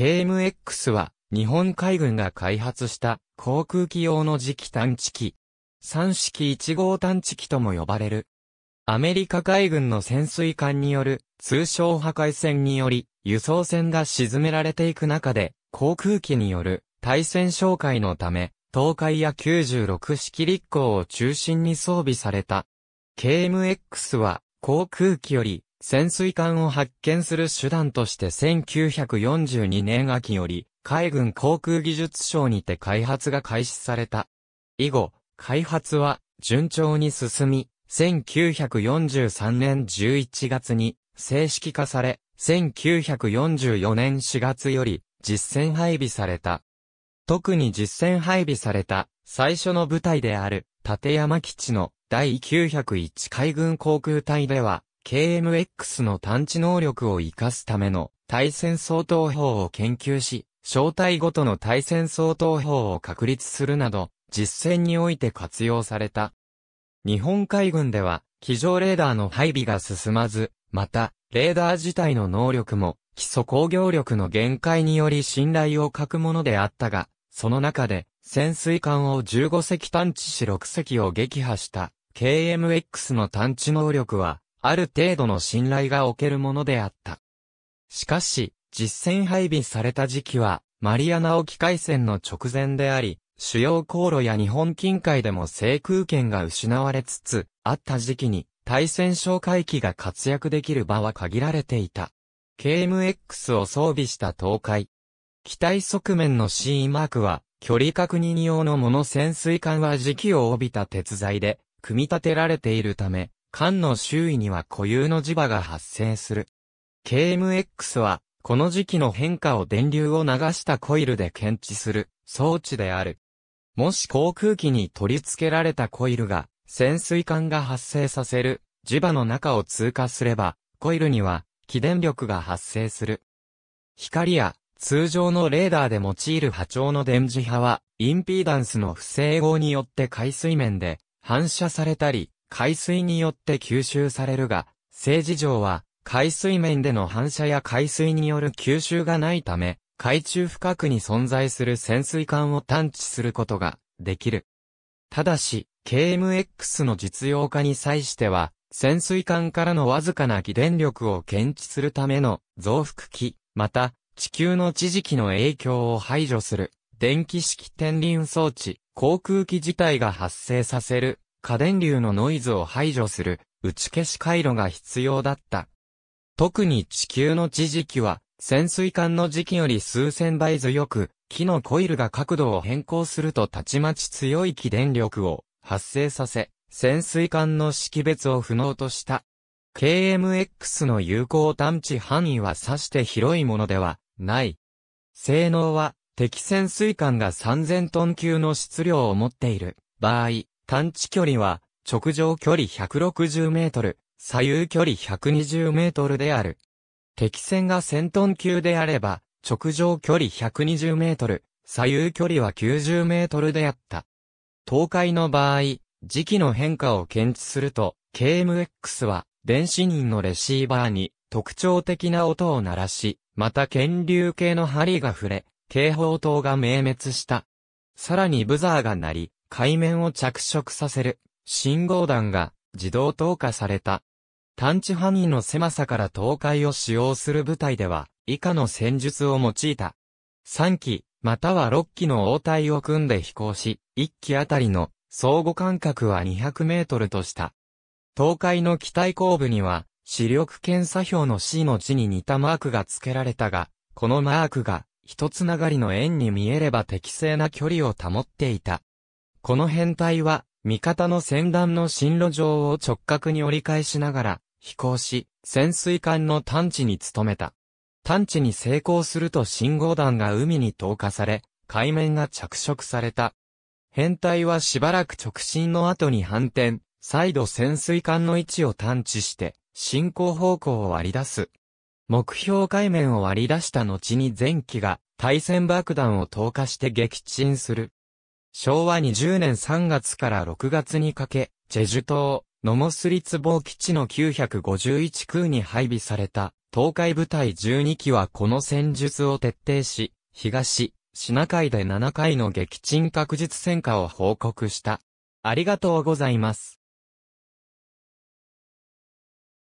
KMX は、日本海軍が開発した航空機用の磁気探知機。3式1号探知機とも呼ばれる。アメリカ海軍の潜水艦による通称破壊戦により輸送船が沈められていく中で航空機による対戦哨戒のため東海や96式立港を中心に装備された。KMX は航空機より潜水艦を発見する手段として1942年秋より、海軍航空技術省にて開発が開始された。以後、開発は順調に進み、1943年11月に正式化され、1944年4月より実戦配備された。特に実戦配備された最初の部隊である立山基地の第901海軍航空隊では KMX の探知能力を活かすための対戦相当法を研究し、正体ごとの対戦相当法を確立するなど、実戦において活用された。日本海軍では、機上レーダーの配備が進まず、また、レーダー自体の能力も、基礎工業力の限界により信頼を欠くものであったが、その中で、潜水艦を15隻探知し6隻を撃破した、KMX の探知能力は、ある程度の信頼がおけるものであった。しかし、実戦配備された時期は、マリアナ沖海戦の直前であり、主要航路や日本近海でも制空権が失われつつ、あった時期に、対戦哨戒機が活躍できる場は限られていた。KMX を装備した東海。機体側面の C マークは、距離確認用のもの潜水艦は時期を帯びた鉄材で、組み立てられているため、管の周囲には固有の磁場が発生する。KMX は、この時期の変化を電流を流したコイルで検知する装置である。もし航空機に取り付けられたコイルが潜水艦が発生させる磁場の中を通過すれば、コイルには起電力が発生する。光や通常のレーダーで用いる波長の電磁波は、インピーダンスの不整合によって海水面で反射されたり、海水によって吸収されるが、性事情は、海水面での反射や海水による吸収がないため、海中深くに存在する潜水艦を探知することができる。ただし、KMX の実用化に際しては、潜水艦からのわずかな偽電力を検知するための増幅器、また、地球の地磁気の影響を排除する、電気式天輪装置、航空機自体が発生させる過電流のノイズを排除する打ち消し回路が必要だった。特に地球の地磁気は潜水艦の時期より数千倍強く、木のコイルが角度を変更するとたちまち強い気電力を発生させ、潜水艦の識別を不能とした。KMX の有効探知範囲は指して広いものではない。性能は敵潜水艦が3000トン級の質量を持っている場合、探知距離は、直上距離160メートル、左右距離120メートルである。敵船が1000トン級であれば、直上距離120メートル、左右距離は90メートルであった。東海の場合、時期の変化を検知すると、KMX は、電子人のレシーバーに、特徴的な音を鳴らし、また検流系の針が触れ、警報灯が明滅した。さらにブザーが鳴り、海面を着色させる信号弾が自動投下された。探知範囲の狭さから東海を使用する部隊では、以下の戦術を用いた。3機、または6機の応対を組んで飛行し、1機あたりの相互間隔は200メートルとした。東海の機体後部には、視力検査表の C の字に似たマークが付けられたが、このマークが、一つながりの円に見えれば適正な距離を保っていた。この編隊は、味方の船団の進路上を直角に折り返しながら、飛行し、潜水艦の探知に努めた。探知に成功すると信号弾が海に投下され、海面が着色された。編隊はしばらく直進の後に反転、再度潜水艦の位置を探知して、進行方向を割り出す。目標海面を割り出した後に前機が対戦爆弾を投下して撃沈する。昭和20年3月から6月にかけ、チェジュ島、ノモスリツボ基地の951空に配備された、東海部隊12機はこの戦術を徹底し、東、シナ海で7回の撃沈確実戦果を報告した。ありがとうございます。